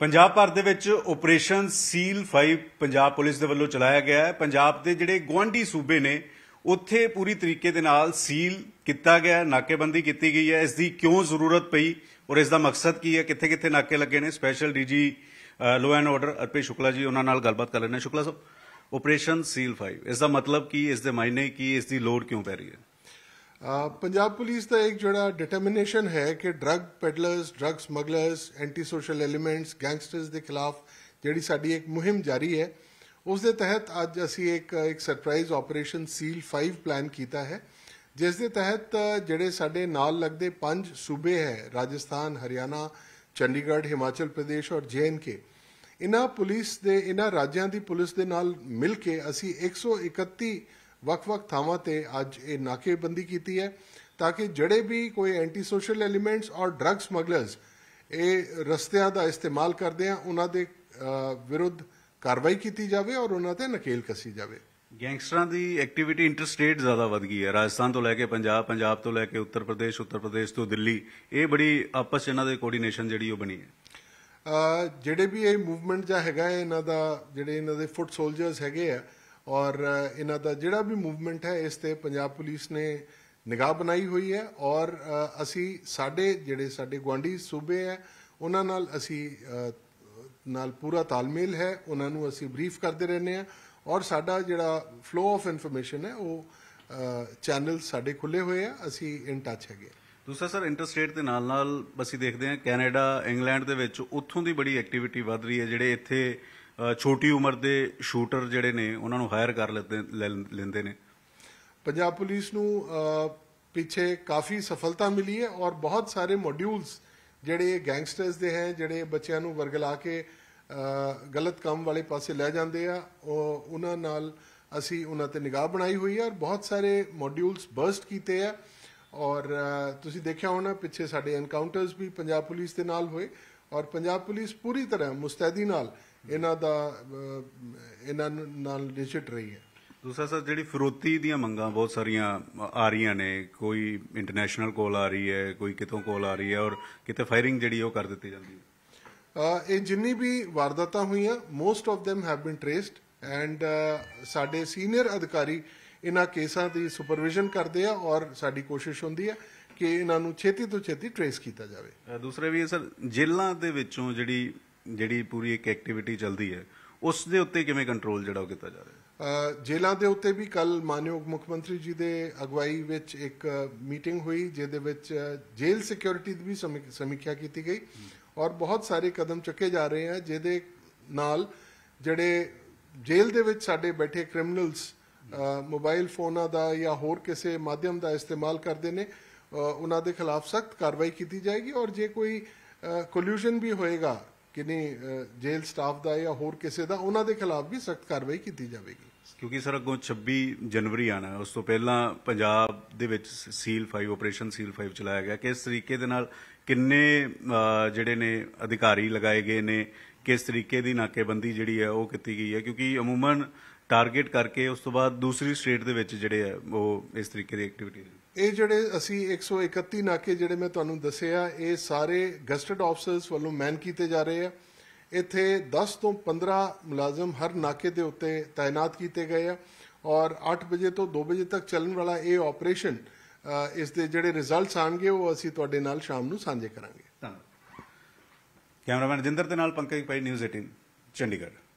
ਪੰਜਾਬ ਭਰ ਦੇ ਵਿੱਚ ਆਪਰੇਸ਼ਨ ਸੀਲ 5 ਪੰਜਾਬ ਪੁਲਿਸ ਦੇ ਵੱਲੋਂ ਚਲਾਇਆ ਗਿਆ ਹੈ ਪੰਜਾਬ ਦੇ ਜਿਹੜੇ ਗਵਾਂਢੀ ਸੂਬੇ ਨੇ ਉੱਥੇ ਪੂਰੀ ਤਰੀਕੇ ਦੇ ਨਾਲ ਸੀਲ ਕੀਤਾ ਗਿਆ ਨਾਕੇਬੰਦੀ ਕੀਤੀ ਗਈ ਹੈ ਇਸ ਦੀ ਕਿਉਂ ਜ਼ਰੂਰਤ ਪਈ ਔਰ ਇਸ ਦਾ ਮਕਸਦ ਕੀ ਹੈ ਕਿੱਥੇ ਕਿੱਥੇ ਨਾਕੇ ਲੱਗੇ ਨੇ special DG law and order Arpit Shukla ji ਉਹਨਾਂ ਨਾਲ ਗੱਲਬਾਤ ਕਰ ਲੈਣੇ ਸ਼ੁਕਲਾ ਸਾਹਿਬ ਆਪਰੇਸ਼ਨ ਸੀਲ 5 ਇਸ ਦਾ ਮਤਲਬ ਕੀ ਇਸ ਦੇ ਮਾਇਨੇ ਕੀ ਇਸ ਦੀ ਲੋੜ ਕਿਉਂ ਪੈ ਰਹੀ ਹੈ ਪੰਜਾਬ ਪੁਲਿਸ ਦਾ ਇੱਕ ਜਿਹੜਾ ਡਿਟਰਮੀਨੇਸ਼ਨ ਹੈ ਕਿ drug peddlers drug smugglers anti social elements gangsters ਦੇ ਖਿਲਾਫ ਜਿਹੜੀ ਸਾਡੀ ਇੱਕ ਮੁਹਿੰਮ ਜਾਰੀ ਹੈ ਉਸ ਦੇ ਤਹਿਤ ਅੱਜ ਅਸੀਂ ਇੱਕ ਇੱਕ ਸਰਪ੍ਰਾਈਜ਼ ਆਪਰੇਸ਼ਨ ਸੀਲ 5 ਪਲਾਨ ਕੀਤਾ ਹੈ ਜਿਸ ਦੇ ਤਹਿਤ ਜਿਹੜੇ ਸਾਡੇ ਨਾਲ ਲੱਗਦੇ ਪੰਜ ਸੂਬੇ ਹੈ ਰਾਜਸਥਾਨ ਹਰਿਆਣਾ ਚੰਡੀਗੜ੍ਹ ਹਿਮਾਚਲ ਪ੍ਰਦੇਸ਼ ਔਰ ਜੇਐਨਕੇ ਇਨਾ ਪੁਲਿਸ ਦੇ ਇਨਾ ਰਾਜਾਂ ਦੀ ਪੁਲਿਸ ਦੇ ਨਾਲ ਮਿਲ ਕੇ ਅਸੀਂ 131 ਵੱਖ-ਵੱਖ ਥਾਵਾਂ ਤੇ ਅੱਜ ਇਹ ਨਾਕੇਬੰਦੀ ਕੀਤੀ ਹੈ ਤਾਂ ਕਿ ਜਿਹੜੇ ਵੀ ਕੋਈ ਐਂਟੀ ਸੋਸ਼ਲ ਐਲੀਮੈਂਟਸ ਔਰ ਡਰੱਗ ਸਮਗਲਰਸ ਇਹ ਰਸਤਿਆਂ ਦਾ ਇਸਤੇਮਾਲ ਕਰਦੇ ਆ ਉਹਨਾਂ ਦੇ ਵਿਰੁੱਧ ਕਾਰਵਾਈ ਕੀਤੀ ਜਾਵੇ ਔਰ ਉਹਨਾਂ ਤੇ ਨਕੇਲ ਕੱਸੀ ਜਾਵੇ ਗੈਂਗਸਟਰਾਂ ਦੀ ਐਕਟੀਵਿਟੀ ਇੰਟਰ ਸਟੇਟ ਜ਼ਿਆਦਾ ਵਧ ਗਈ ਹੈ ਰਾਜਸਥਾਨ ਤੋਂ ਲੈ ਕੇ ਪੰਜਾਬ ਪੰਜਾਬ ਤੋਂ ਲੈ ਕੇ ਉੱਤਰ ਪ੍ਰਦੇਸ਼ ਉੱਤਰ ਪ੍ਰਦੇਸ਼ ਤੋਂ ਦਿੱਲੀ ਇਹ ਬੜੀ ਆਪਸ ਇਹਨਾਂ ਦੇ ਕੋਆਰਡੀਨੇਸ਼ਨ ਜਿਹੜੀ ਉਹ ਬਣੀ ਹੈ ਜਿਹੜੇ ਵੀ ਇਹ ਮੂਵਮੈਂਟ ਜਾਂ ਹੈਗਾ ਇਹਨਾਂ ਦਾ ਜਿਹੜੇ ਇਹਨਾਂ ਦੇ ਫੁੱਟ ਸੋਲਜਰਸ ਹੈਗੇ ਆ ਔਰ ਇਹਨਾਂ ਦਾ ਜਿਹੜਾ ਵੀ ਮੂਵਮੈਂਟ ਹੈ ਇਸ ਤੇ ਪੰਜਾਬ ਪੁਲਿਸ ਨੇ ਨਿਗਾਹ ਬਣਾਈ ਹੋਈ ਹੈ ਔਰ ਅਸੀਂ ਸਾਡੇ ਜਿਹੜੇ ਸਾਡੇ ਗਵਾਂਢੀ ਸੂਬੇ ਹੈ ਉਹਨਾਂ ਨਾਲ ਅਸੀਂ ਨਾਲ ਪੂਰਾ ਤਾਲਮੇਲ ਹੈ ਉਹਨਾਂ ਨੂੰ ਅਸੀਂ ਬਰੀਫ ਕਰਦੇ ਰਹਿੰਦੇ ਆ ਔਰ ਸਾਡਾ ਜਿਹੜਾ ਫਲੋ ਆਫ ਇਨਫੋਰਮੇਸ਼ਨ ਹੈ ਉਹ ਚੈਨਲ ਸਾਡੇ ਖੁੱਲੇ ਹੋਏ ਆ ਅਸੀਂ ਇਨ ਟੱਚ ਹੈਗੇ ਦੂਸਰਾ ਸਰ ਇੰਟਰਸਟੇਟ ਦੇ ਨਾਲ ਨਾਲ ਅਸੀਂ ਦੇਖਦੇ ਹਾਂ ਕੈਨੇਡਾ ਇੰਗਲੈਂਡ ਦੇ ਵਿੱਚ ਉੱਥੋਂ ਦੀ ਬੜੀ ਐਕਟੀਵਿਟੀ ਵੱਧ ਰਹੀ ਹੈ ਜਿਹੜੇ ਇੱਥੇ ਛੋਟੀ ਉਮਰ ਦੇ ਸ਼ੂਟਰ ਜਿਹੜੇ ਨੇ ਉਹਨਾਂ ਨੂੰ ਹਾਇਰ ਕਰ ਲੈਂਦੇ ਨੇ ਪੰਜਾਬ ਪੁਲਿਸ ਨੂੰ ਪਿੱਛੇ ਕਾਫੀ ਸਫਲਤਾ ਮਿਲੀ ਹੈ ਔਰ ਬਹੁਤ ਸਾਰੇ ਮੋਡਿਊਲਸ ਜਿਹੜੇ ਗੈਂਗਸਟਰਸ ਦੇ ਹੈ ਜਿਹੜੇ ਬੱਚਿਆਂ ਨੂੰ ਵਰਗਲਾ ਕੇ ਗਲਤ ਕੰਮ ਵਾਲੇ ਪਾਸੇ ਲੈ ਜਾਂਦੇ ਆ ਉਹ ਉਹਨਾਂ ਨਾਲ ਅਸੀਂ ਉਹਨਾਂ ਤੇ ਨਿਗਾਹ ਬਣਾਈ ਹੋਈ ਹੈ ਔਰ ਬਹੁਤ ਸਾਰੇ ਮੋਡਿਊਲਸ ਬਰਸਟ ਕੀਤੇ ਆ ਔਰ ਤੁਸੀਂ ਦੇਖਿਆ ਹੋਣਾ ਪਿੱਛੇ ਸਾਡੇ ਐਨਕਾਊਂਟਰਸ ਵੀ ਪੰਜਾਬ ਪੁਲਿਸ ਦੇ ਨਾਲ ਹੋਏ ਔਰ ਪੰਜਾਬ ਪੁਲਿਸ ਪੂਰੀ ਤਰ੍ਹਾਂ ਮੁਸਤੈਦੀ ਨਾਲ ਇਹਨਾਂ ਦਾ ਇਹਨਾਂ ਨਾਲ ਨਿਸ਼ਚਿਤ ਰਹੀ ਹੈ ਦੂਸਰਾ ਸਰ ਜਿਹੜੀ ਫਿਰੋਤੀ ਦੀਆਂ ਮੰਗਾਂ ਬਹੁਤ ਸਾਰੀਆਂ ਆ ਰਹੀਆਂ ਨੇ ਕੋਈ ਇੰਟਰਨੈਸ਼ਨਲ ਕੋਲ ਆ ਰਹੀ ਹੈ ਕੋਈ ਕਿਤੋਂ ਕੋਲ ਆ ਰਹੀ ਹੈ ਔਰ ਕਿਤੇ ਫਾਇਰਿੰਗ ਜਿਹੜੀ ਉਹ ਕਰ ਦਿੱਤੀ ਜਾਂਦੀ ਹੈ ਇਹ ਜਿੰਨੀ ਵੀ ਵਾਰਦਾਤਾਂ ਹੋਈਆਂ most of them have been traced and ਸਾਡੇ ਸੀਨੀਅਰ ਅਧਿਕਾਰੀ ਇਹਨਾਂ ਕੇਸਾਂ ਦੀ ਸੁਪਰਵਿਜ਼ਨ ਕਰਦੇ ਆ ਔਰ ਸਾਡੀ ਕੋਸ਼ਿਸ਼ ਹੁੰਦੀ ਹੈ ਕਿ ਇਹਨਾਂ ਨੂੰ ਛੇਤੀ ਤੋਂ ਛੇਤੀ ਟ੍ਰੇਸ ਕੀਤਾ ਜਾਵੇ ਦੂਸਰੇ ਵੀ ਸਰ ਜੇਲ੍ਹਾਂ ਦੇ ਵਿੱਚੋਂ ਜਿਹੜੀ ਜਿਹੜੀ ਪੂਰੀ ਇੱਕ ਐਕਟੀਵਿਟੀ ਚੱਲਦੀ ਹੈ ਉਸ ਦੇ ਉੱਤੇ ਕਿਵੇਂ ਕੰਟਰੋਲ ਜਿਹੜਾ ਉਹ ਕੀਤਾ ਜਾ ਰਿਹਾ ਹੈ ਜੇਲਾਂ ਦੇ ਉੱਤੇ ਵੀ ਕੱਲ ਮਾਨਯੋਗ ਮੁੱਖ ਮੰਤਰੀ ਜੀ ਦੇ ਅਗਵਾਈ ਵਿੱਚ ਇੱਕ ਮੀਟਿੰਗ ਹੋਈ ਜਿਹਦੇ ਵਿੱਚ ਜੇਲ ਸਿਕਿਉਰਿਟੀ ਦੀ ਵੀ ਸਮੀਖਿਆ ਕੀਤੀ ਗਈ ਔਰ ਬਹੁਤ ਸਾਰੇ ਕਦਮ ਚੁੱਕੇ ਜਾ ਰਹੇ ਆ ਜਿਹਦੇ ਨਾਲ ਜਿਹੜੇ ਜੇਲ ਦੇ ਵਿੱਚ ਸਾਡੇ ਬੈਠੇ ਕ੍ਰਿਮੀਨਲਸ ਮੋਬਾਈਲ ਫੋਨਾਂ ਦਾ ਜਾਂ ਹੋਰ ਕਿਸੇ ਮਾਧਿਅਮ ਦਾ ਇਸਤੇਮਾਲ ਕਰਦੇ ਨੇ ਉਹਨਾਂ ਦੇ ਖਿਲਾਫ ਸਖਤ ਕਾਰਵਾਈ ਕੀਤੀ ਜਾਏਗੀ ਔਰ ਜੇ ਕੋਈ ਕੋਲੂਸ਼ਨ ਵੀ ਹੋਏਗਾ ਕਿ ਨਹੀਂ ਜੇਲ੍ਹ ਸਟਾਫ ਦਾ ਜਾਂ ਹੋਰ ਕਿਸੇ ਦਾ ਉਹਨਾਂ ਦੇ ਖਿਲਾਫ ਵੀ ਸਖਤ ਕਾਰਵਾਈ ਕੀਤੀ ਜਾਵੇਗੀ ਕਿਉਂਕਿ ਸਰ ਅੱਗੋਂ 26 ਜਨਵਰੀ ਆਣਾ ਉਸ ਤੋਂ ਪਹਿਲਾਂ ਪੰਜਾਬ ਦੇ ਵਿੱਚ ਸੀਲ 5 ਆਪਰੇਸ਼ਨ ਸੀਲ 5 ਚਲਾਇਆ ਗਿਆ ਕਿਸ ਤਰੀਕੇ ਦੇ ਨਾਲ ਕਿੰਨੇ ਜਿਹੜੇ ਨੇ ਅਧਿਕਾਰੀ ਲਗਾਏ ਗਏ ਨੇ ਕਿਸ ਤਰੀਕੇ ਦੀ ਨਾਕੇਬੰਦੀ ਜਿਹੜੀ ਹੈ ਉਹ ਕੀਤੀ ਗਈ ਹੈ ਕਿਉਂਕਿ ਅਮੂਮਨ ਟਾਰਗੇਟ ਕਰਕੇ ਉਸ ਤੋਂ ਬਾਅਦ ਦੂਸਰੀ ਸਟੇਟ ਦੇ ਵਿੱਚ ਜਿਹੜੇ ਆ ਉਹ ਇਸ ਤਰੀਕੇ ਦੀ ਐਕਟੀਵਿਟੀ ਇਹ ਜਿਹੜੇ ਅਸੀਂ 131 ਨਾਕੇ ਜਿਹੜੇ ਮੈਂ ਤੁਹਾਨੂੰ ਦੱਸਿਆ ਇਹ ਸਾਰੇ ਗਸਟਡ ਆਫਸਰਸ ਵੱਲੋਂ ਮੈਨ ਕੀਤੇ ਜਾ ਰਹੇ ਆ ਇੱਥੇ 10 ਤੋਂ 15 ਮੁਲਾਜ਼ਮ ਹਰ ਨਾਕੇ ਦੇ ਉੱਤੇ ਤਾਇਨਾਤ ਕੀਤੇ ਗਏ ਆ ਔਰ 8 ਵਜੇ ਤੋਂ 2 ਵਜੇ ਤੱਕ ਚੱਲਣ ਵਾਲਾ ਇਹ ਆਪਰੇਸ਼ਨ ਇਸ ਦੇ ਜਿਹੜੇ ਰਿਜ਼ਲਟਸ ਆਣਗੇ ਉਹ ਅਸੀਂ ਤੁਹਾਡੇ ਨਾਲ ਸ਼ਾਮ ਨੂੰ ਸਾਂਝੇ ਕਰਾਂਗੇ ਧੰਨਵਾਦ ਕੈਮਰਾਮੈਨ ਜਿੰਦਰ ਦੇ ਨਾਲ ਪੰਕਜ ਪਾਈ ਨਿਊਜ਼ 18 ਚੰਡੀਗੜ੍ਹ